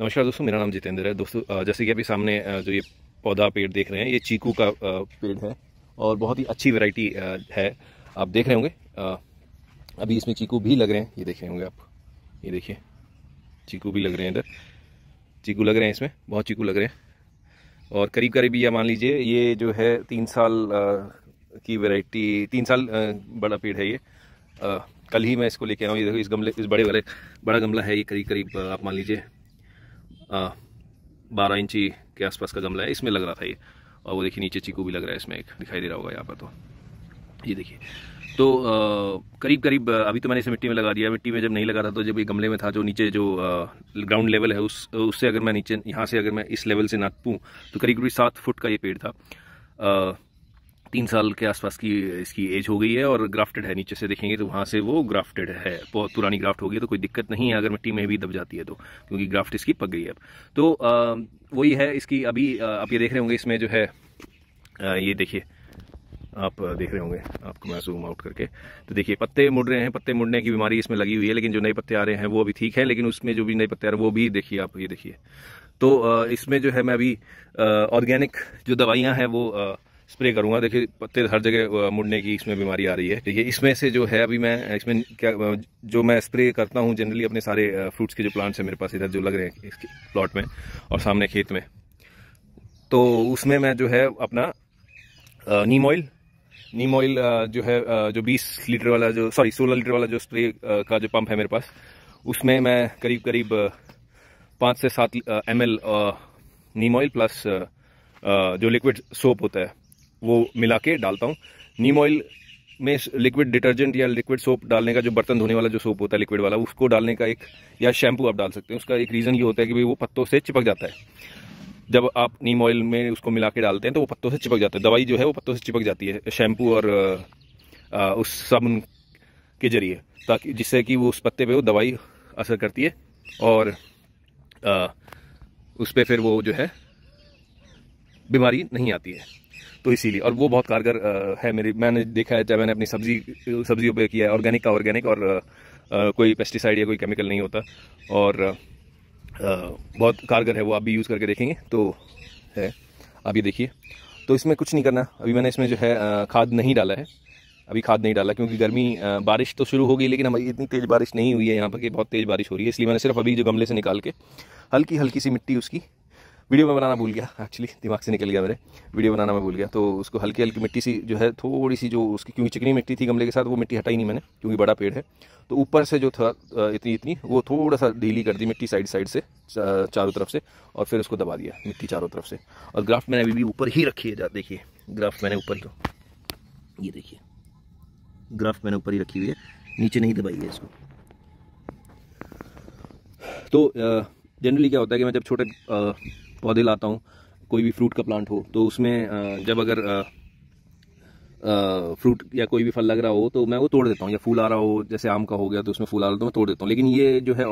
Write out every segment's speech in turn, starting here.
नमस्कार दोस्तों मेरा नाम जितेंद्र है दोस्तों जैसे कि अभी सामने जो ये पौधा पेड़ देख रहे हैं ये चीकू का पेड़ है और बहुत ही अच्छी वैरायटी है आप देख रहे होंगे अभी इसमें चीकू भी लग रहे हैं ये देख रहे होंगे आप ये देखिए चीकू भी लग रहे हैं इधर चीकू लग रहे हैं इसमें बहुत चीकू लग रहे हैं और करीब करीब ये मान लीजिए ये जो है तीन साल की वेराइटी तीन साल बड़ा पेड़ है ये कल ही मैं इसको लेके आया हूँ ये देखो इस गमले इस बड़े वाले बड़ा गमला है ये करीब करीब आप मान लीजिए बारह इंची के आसपास का गमला है इसमें लग रहा था ये और वो देखिए नीचे चीकू भी लग रहा है इसमें एक दिखाई दे रहा होगा यहाँ पर तो ये देखिए तो करीब करीब अभी तो मैंने इसे मिट्टी में लगा दिया मिट्टी में जब नहीं लगा था तो जब ये गमले में था जो नीचे जो ग्राउंड लेवल है उस उससे अगर मैं नीचे यहाँ से अगर मैं इस लेवल से नापूँ तो करीब करीब सात फुट का ये पेड़ था आ, तीन साल के आसपास की इसकी एज हो गई है और ग्राफ्टेड है नीचे से देखेंगे तो वहाँ से वो ग्राफ्टेड है बहुत पुरानी ग्राफ्ट हो गई तो कोई दिक्कत नहीं है अगर मिट्टी में भी दब जाती है तो क्योंकि ग्राफ्ट इसकी पक गई है तो वही है इसकी अभी आप ये देख रहे होंगे इसमें जो है ये देखिए आप देख रहे होंगे आपको मैं जूम आउट करके तो देखिए पत्ते मुड़ रहे हैं पत्ते मुड़ने की बीमारी इसमें लगी हुई है लेकिन जो नए पत्ते आ रहे हैं वो अभी ठीक है लेकिन उसमें जो भी नए पत्ते आ रहे हैं वो भी देखिए आप ये देखिए तो इसमें जो है मैं अभी ऑर्गेनिक जो दवाइयाँ हैं वो स्प्रे करूंगा देखिए पत्ते हर जगह मुड़ने की इसमें बीमारी आ रही है है इसमें से जो है अभी मैं इसमें क्या जो मैं स्प्रे करता हूँ जनरली अपने सारे फ्रूट्स के जो प्लांट्स हैं मेरे पास इधर जो लग रहे हैं इसके प्लॉट में और सामने खेत में तो उसमें मैं जो है अपना नीम ऑयल नीम ऑयल जो है जो 20 लीटर वाला जो सॉरी 16 लीटर वाला जो स्प्रे का जो पंप है मेरे पास उसमें मैं करीब करीब पाँच से सात एम एल नीम ऑयल प्लस जो लिक्विड सोप होता है वो मिला के डालता हूँ नीम ऑयल में लिक्विड डिटर्जेंट या लिक्विड सोप डालने का जो बर्तन धोने वाला जो सोप होता है लिक्विड वाला उसको डालने का एक या शैम्पू आप डाल सकते हैं उसका एक रीज़न ये होता है कि भाई वो पत्तों से चिपक जाता है जब आप नीम ऑयल में उसको मिला के डालते हैं तो वो पत्तों से चिपक जाता है दवाई जो है वो पत्तों से चिपक जाती है शैम्पू और आ, उस साबुन के जरिए ताकि जिससे कि वो उस पत्ते पर वो दवाई असर करती है और आ, उस पर फिर वो जो है बीमारी नहीं आती है तो इसीलिए और वो बहुत कारगर है मेरी मैंने देखा है चाहे मैंने अपनी सब्जी सब्जियों पर किया है ऑर्गेनिक का ऑर्गेनिक और कोई पेस्टिसाइड या कोई केमिकल नहीं होता और बहुत कारगर है वो आप भी यूज़ करके देखेंगे तो है आप ये देखिए तो इसमें कुछ नहीं करना अभी मैंने इसमें जो है खाद नहीं डाला है अभी खाद नहीं डाला क्योंकि गर्मी बारिश तो शुरू हो गई लेकिन हमारी इतनी तेज़ बारिश नहीं हुई है यहाँ पर कि बहुत तेज़ बारिश हो रही है इसलिए मैंने सिर्फ अभी जो गमले से निकाल के हल्की हल्की सी मिट्टी उसकी वीडियो में बनाना भूल गया एक्चुअली दिमाग से निकल गया मेरे वीडियो बनाना मैं भूल गया तो उसको हल्की हल्की मिट्टी सी जो है थोड़ी सी जो उसकी क्योंकि चिकनी मिट्टी थी गमले के साथ वो मिट्टी हटाई नहीं मैंने क्योंकि बड़ा पेड़ है तो ऊपर से जो था इतनी इतनी वो थोड़ा सा ढीली कर दी मिट्टी साइड साइड से चारों तरफ से और फिर उसको दबा दिया मिट्टी चारों तरफ से और ग्राफ्ट मैंने अभी भी ऊपर ही रखी है देखिए ग्राफ्ट मैंने ऊपर तो ये देखिए ग्राफ्ट मैंने ऊपर ही रखी हुई है नीचे नहीं दबाई है इसको तो जनरली क्या होता है कि मैं जब छोटे पौधे लाता हूँ कोई भी फ्रूट का प्लांट हो तो उसमें जब अगर फ्रूट या कोई भी फल लग रहा हो तो मैं वो तोड़ देता हूँ या फूल आ रहा हो जैसे आम का हो गया तो उसमें फूल आ रहा तो मैं तोड़ देता हूँ लेकिन ये जो है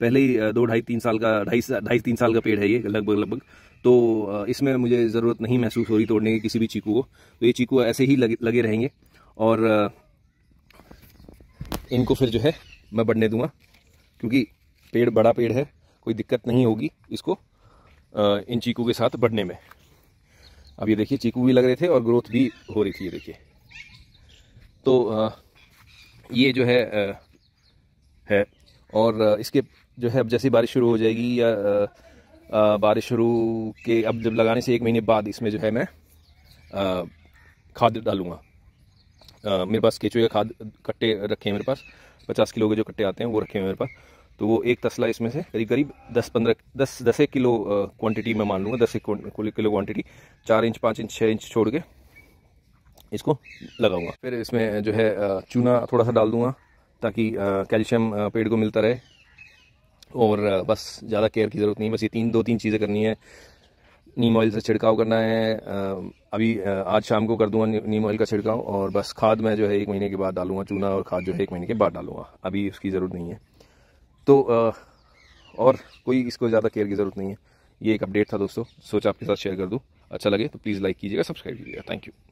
पहले ही दो ढाई तीन साल का ढाई ढाई तीन साल का पेड़ है ये लगभग लगभग तो इसमें मुझे ज़रूरत नहीं महसूस हो रही तोड़ने की किसी भी चीकू को तो ये चीकू ऐसे ही लगे लगे रहेंगे और इनको फिर जो है मैं बढ़ने दूंगा क्योंकि पेड़ बड़ा पेड़ है कोई दिक्कत नहीं होगी इसको इन चीकू के साथ बढ़ने में अब ये देखिए चीकू भी लग रहे थे और ग्रोथ भी हो रही थी ये देखिए तो ये जो है है और इसके जो है अब जैसे बारिश शुरू हो जाएगी या बारिश शुरू के अब जब लगाने से एक महीने बाद इसमें जो है मैं खाद डालूँगा मेरे पास केचुए का खाद कट्टे रखे हैं मेरे पास पचास किलो के जो कट्टे आते हैं वो रखे हैं मेरे पास तो वो एक तसला इसमें से करीब करीब दस पंद्रह दस दस एक किलो क्वांटिटी में मान लूँगा दस एक किलो क्वांटिटी चार इंच पाँच इंच छः इंच छोड़ के इसको लगाऊंगा फिर इसमें जो है चूना थोड़ा सा डाल दूंगा ताकि कैल्शियम पेड़ को मिलता रहे और बस ज़्यादा केयर की ज़रूरत नहीं बस ये तीन दो तीन चीज़ें करनी है नीम ऑयल से छिड़काव करना है अभी आज शाम को कर दूंगा नीम ऑयल का छिड़काव और बस खाद मैं जो है एक महीने के बाद डालूंगा चूना और खाद जो है एक महीने के बाद डालूंगा अभी उसकी ज़रूरत नहीं है तो और कोई इसको ज़्यादा केयर की ज़रूरत नहीं है ये एक अपडेट था दोस्तों सोचा आपके साथ शेयर कर दूँ अच्छा लगे तो प्लीज़ लाइक कीजिएगा सब्सक्राइब कीजिएगा थैंक यू